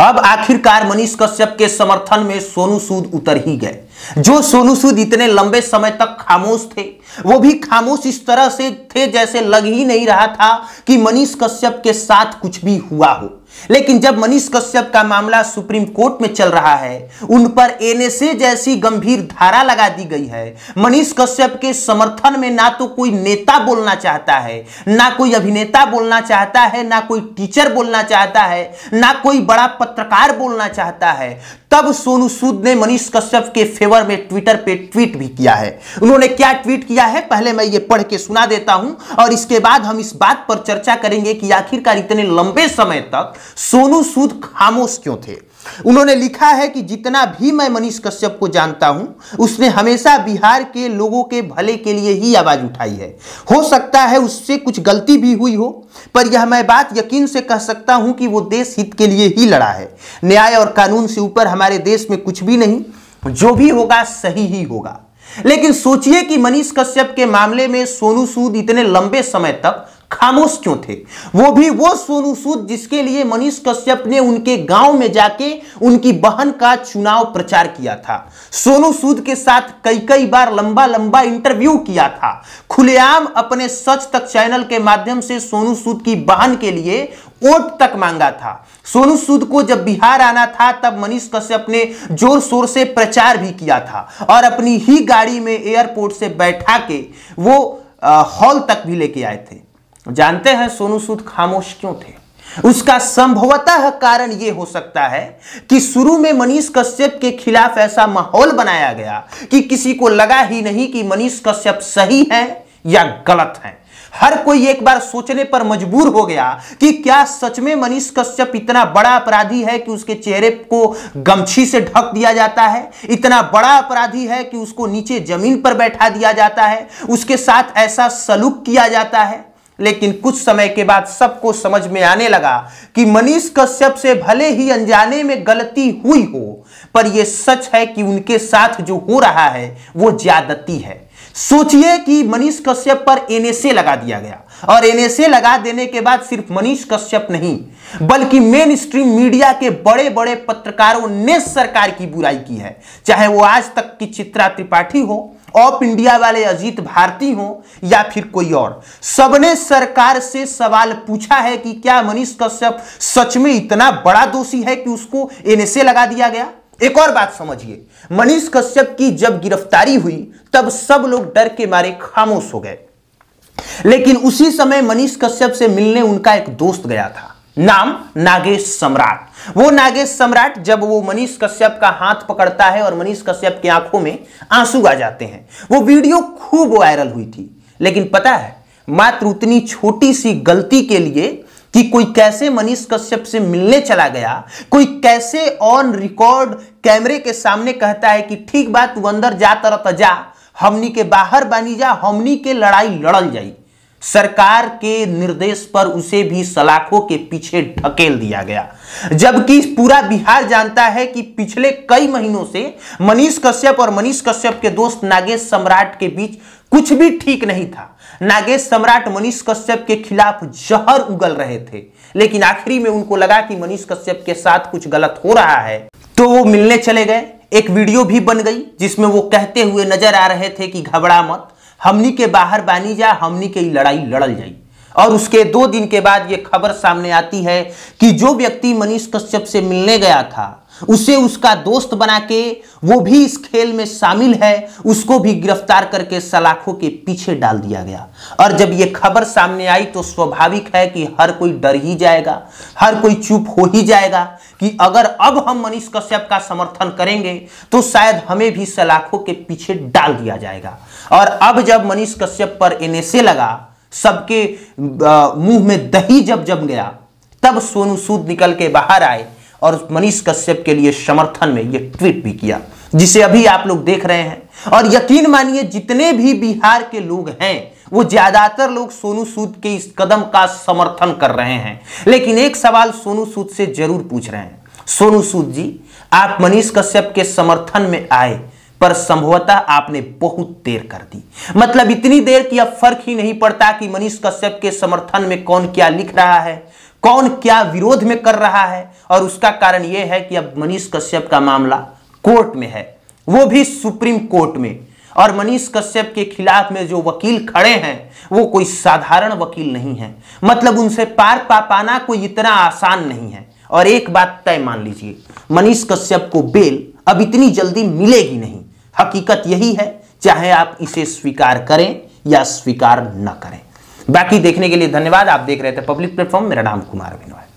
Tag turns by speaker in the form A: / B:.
A: अब आखिरकार मनीष कश्यप के समर्थन में सोनू सूद उतर ही गए जो सोनू सूद इतने लंबे समय तक खामोश थे वो भी खामोश इस तरह से थे जैसे लग ही नहीं रहा था कि मनीष कश्यप के साथ कुछ भी हुआ हो लेकिन जब मनीष कश्यप का मामला सुप्रीम कोर्ट में चल रहा है उन पर एनएसए जैसी गंभीर धारा लगा दी गई है मनीष कश्यप के समर्थन में ना तो कोई नेता बोलना चाहता है ना कोई अभिनेता बोलना चाहता है ना कोई टीचर बोलना चाहता है ना कोई बड़ा पत्रकार बोलना चाहता है तब सोनू सूद ने मनीष कश्यप के फेवर में ट्विटर पे ट्वीट भी किया है उन्होंने क्या ट्वीट किया है पहले मैं ये पढ़ के सुना देता हूं और इसके बाद हम इस बात पर चर्चा करेंगे कि आखिरकार इतने लंबे समय तक सोनू सूद खामोश क्यों थे उन्होंने लिखा है कि जितना भी मैं मनीष कश्यप को जानता हूं उसने हमेशा बिहार के लोगों के भले के लिए ही आवाज उठाई है हो सकता है उससे कुछ गलती भी हुई हो पर यह मैं बात यकीन से कह सकता हूं कि वो देश हित के लिए ही लड़ा है न्याय और कानून से ऊपर हमारे देश में कुछ भी नहीं जो भी होगा सही ही होगा लेकिन सोचिए कि मनीष कश्यप के मामले में सोनू सूद इतने लंबे समय तक खामोश क्यों थे वो भी वो सोनू सूद जिसके लिए मनीष कश्यप ने उनके गांव में जाके उनकी बहन का चुनाव प्रचार किया था सोनू सूद के साथ कई कई बार लंबा लंबा इंटरव्यू किया था खुलेआम अपने सच तक चैनल के माध्यम से सोनू सूद की बहन के लिए वोट तक मांगा था सोनू सूद को जब बिहार आना था तब मनीष कश्यप ने जोर शोर से प्रचार भी किया था और अपनी ही गाड़ी में एयरपोर्ट से बैठा के वो हॉल तक भी लेके आए थे जानते हैं सोनू सूद खामोश क्यों थे उसका संभवतः कारण यह हो सकता है कि शुरू में मनीष कश्यप के खिलाफ ऐसा माहौल बनाया गया कि किसी को लगा ही नहीं कि मनीष कश्यप सही है या गलत है हर कोई एक बार सोचने पर मजबूर हो गया कि क्या सच में मनीष कश्यप इतना बड़ा अपराधी है कि उसके चेहरे को गमछी से ढक दिया जाता है इतना बड़ा अपराधी है कि उसको नीचे जमीन पर बैठा दिया जाता है उसके साथ ऐसा सलूक किया जाता है लेकिन कुछ समय के बाद सबको समझ में आने लगा कि मनीष कश्यप से भले ही अनजाने में गलती हुई हो पर यह सच है कि उनके साथ जो हो रहा है वो ज्यादती है सोचिए कि मनीष कश्यप पर एनएसए लगा दिया गया और एनएसए लगा देने के बाद सिर्फ मनीष कश्यप नहीं बल्कि मेन स्ट्रीम मीडिया के बड़े बड़े पत्रकारों ने सरकार की बुराई की है चाहे वो आज तक की चित्रा त्रिपाठी हो ऑफ इंडिया वाले अजीत भारती हो या फिर कोई और सबने सरकार से सवाल पूछा है कि क्या मनीष कश्यप सच में इतना बड़ा दोषी है कि उसको एनएसए लगा दिया गया एक और बात समझिए मनीष कश्यप की जब गिरफ्तारी हुई तब सब लोग डर के मारे खामोश हो गए लेकिन उसी समय मनीष कश्यप से मिलने उनका एक दोस्त गया था नाम नागेश सम्राट वो नागेश सम्राट जब वो मनीष कश्यप का हाथ पकड़ता है और मनीष कश्यप की आंखों में आंसू आ जाते हैं वो वीडियो खूब वायरल हुई थी लेकिन पता है मात्र उतनी छोटी सी गलती के लिए कि कोई कैसे मनीष कश्यप से मिलने चला गया कोई कैसे ऑन रिकॉर्ड कैमरे के सामने कहता है कि ठीक बात तू अंदर जा तरह जा हमनी के बाहर बानी जा हमनी के लड़ाई लड़ल जाई सरकार के निर्देश पर उसे भी सलाखों के पीछे ढकेल दिया गया जबकि पूरा बिहार जानता है कि पिछले कई महीनों से मनीष कश्यप और मनीष कश्यप के दोस्त नागेश सम्राट के बीच कुछ भी ठीक नहीं था नागेश सम्राट मनीष कश्यप के खिलाफ जहर उगल रहे थे लेकिन आखिरी में उनको लगा कि मनीष कश्यप के साथ कुछ गलत हो रहा है तो वो मिलने चले गए एक वीडियो भी बन गई जिसमें वो कहते हुए नजर आ रहे थे कि घबरा मत हमनी के बाहर बानी जा हमनी के लड़ाई लड़ल जाई और उसके दो दिन के बाद ये खबर सामने आती है कि जो व्यक्ति मनीष कश्यप से मिलने गया था उसे उसका दोस्त बना के वो भी इस खेल में शामिल है उसको भी गिरफ्तार करके सलाखों के पीछे डाल दिया गया और जब ये खबर सामने आई तो स्वाभाविक है कि हर कोई डर ही जाएगा हर कोई चुप हो ही जाएगा कि अगर अब हम मनीष कश्यप का समर्थन करेंगे तो शायद हमें भी सलाखों के पीछे डाल दिया जाएगा और अब जब मनीष कश्यप पर एन लगा सबके मुंह में दही जब जम गया तब सोनू सूद निकल के बाहर आए और मनीष कश्यप के लिए समर्थन में यह ट्वीट भी किया जिसे अभी आप लोग देख रहे हैं और यकीन मानिए जितने भी बिहार के लोग हैं वो ज्यादातर लोग सोनू सूद के इस कदम का समर्थन कर रहे हैं लेकिन एक सवाल सोनू सूद से जरूर पूछ रहे हैं सोनू सूद जी आप मनीष कश्यप के समर्थन में आए पर संभवतः आपने बहुत देर कर दी मतलब इतनी देर कि अब फर्क ही नहीं पड़ता कि मनीष कश्यप के समर्थन में कौन क्या लिख रहा है कौन क्या विरोध में कर रहा है और उसका कारण यह है कि अब मनीष कश्यप का मामला कोर्ट में है वो भी सुप्रीम कोर्ट में और मनीष कश्यप के खिलाफ में जो वकील खड़े हैं वो कोई साधारण वकील नहीं है मतलब उनसे पार पा पाना कोई इतना आसान नहीं है और एक बात तय मान लीजिए मनीष कश्यप को बेल अब इतनी जल्दी मिलेगी नहीं हकीकत यही है चाहे आप इसे स्वीकार करें या स्वीकार न करें बाकी देखने के लिए धन्यवाद आप देख रहे थे पब्लिक प्लेटफॉर्म मेरा नाम कुमार अभिनव